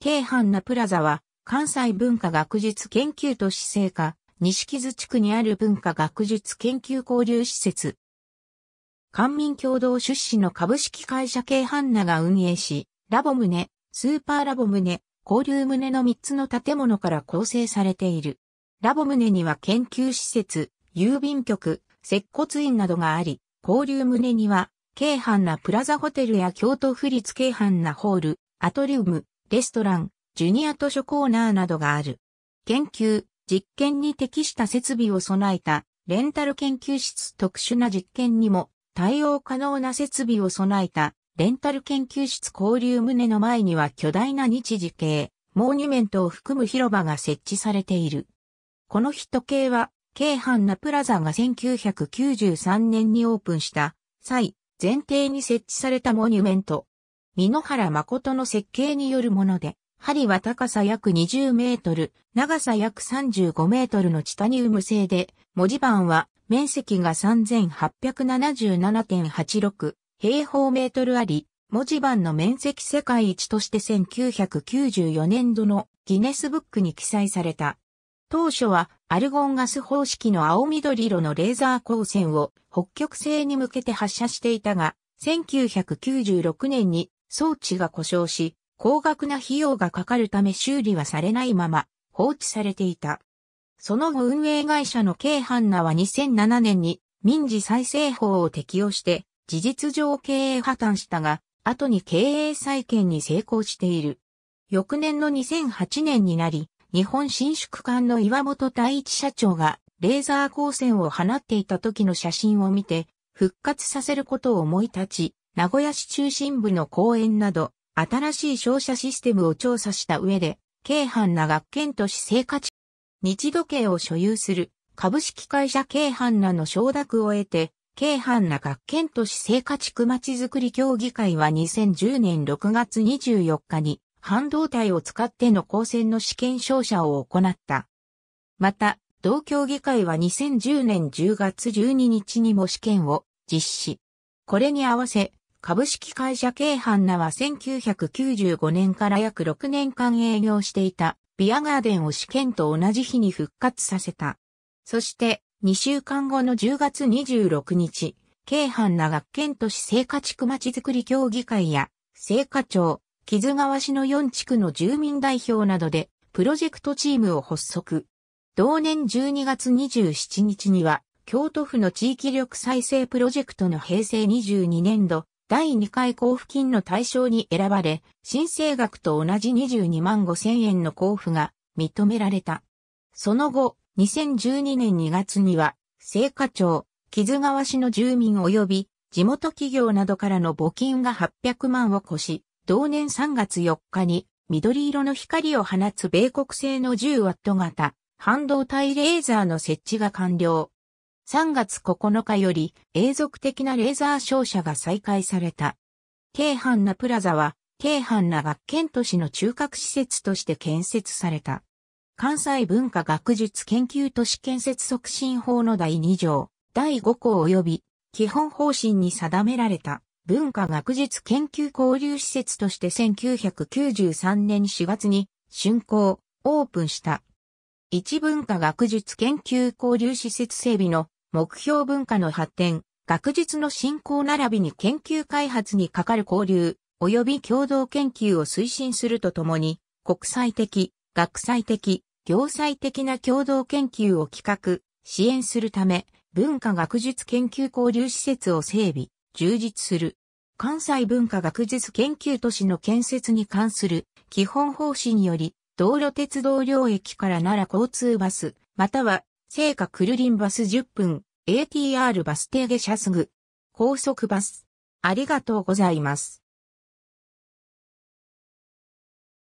京阪なプラザは、関西文化学術研究都市制化、西木津地区にある文化学術研究交流施設。官民共同出資の株式会社京阪なが運営し、ラボ棟、スーパーラボ棟、交流棟の3つの建物から構成されている。ラボ棟には研究施設、郵便局、接骨院などがあり、交流棟には、京阪なプラザホテルや京都府立京阪なホール、アトリウム、レストラン、ジュニア図書コーナーなどがある。研究、実験に適した設備を備えたレンタル研究室特殊な実験にも対応可能な設備を備えたレンタル研究室交流棟の前には巨大な日時計、モーニュメントを含む広場が設置されている。この日時計は、京阪なプラザが1993年にオープンした際、前提に設置されたモニュメント、美濃原誠の設計によるもので、針は高さ約20メートル、長さ約35メートルのチタニウム製で、文字盤は面積が3877.86平方メートルあり、文字盤の面積世界一として1994年度のギネスブックに記載された。当初はアルゴンガス方式の青緑色のレーザー光線を北極星に向けて発射していたが、1996年に装置が故障し、高額な費用がかかるため修理はされないまま放置されていた。その後運営会社の K ハンナは2007年に民事再生法を適用して事実上経営破綻したが、後に経営再建に成功している。翌年の2008年になり、日本伸縮館の岩本太一社長がレーザー光線を放っていた時の写真を見て、復活させることを思い立ち、名古屋市中心部の公園など、新しい照射システムを調査した上で、軽犯な学研都市生活日時計を所有する株式会社軽犯なの承諾を得て、軽犯な学研都市生活区まちづくり協議会は2010年6月24日に半導体を使っての光線の試験照射を行った。また、同協議会は2010年10月12日にも試験を実施。これに合わせ、株式会社京阪名は1995年から約6年間営業していたビアガーデンを試験と同じ日に復活させた。そして2週間後の10月26日、京阪名が県都市聖火地区まちづくり協議会や聖火町、木津川市の4地区の住民代表などでプロジェクトチームを発足。同年12月27日には京都府の地域力再生プロジェクトの平成22年度第2回交付金の対象に選ばれ、申請額と同じ22万5千円の交付が認められた。その後、2012年2月には、聖火町、木津川市の住民及び地元企業などからの募金が800万を越し、同年3月4日に緑色の光を放つ米国製の10ワット型半導体レーザーの設置が完了。3月9日より永続的なレーザー照射が再開された。京阪なプラザは、京阪な学研都市の中核施設として建設された。関西文化学術研究都市建設促進法の第2条、第5項及び、基本方針に定められた。文化学術研究交流施設として1993年4月に竣工、オープンした。一文化学術研究交流施設整備の目標文化の発展、学術の振興並びに研究開発にかかる交流、及び共同研究を推進するとともに、国際的、学際的、行際的な共同研究を企画、支援するため、文化学術研究交流施設を整備、充実する。関西文化学術研究都市の建設に関する基本方針により、道路鉄道領域からなら交通バス、または聖火クルリンバス10分、ATR バス停下車すぐ。高速バス。ありがとうございます。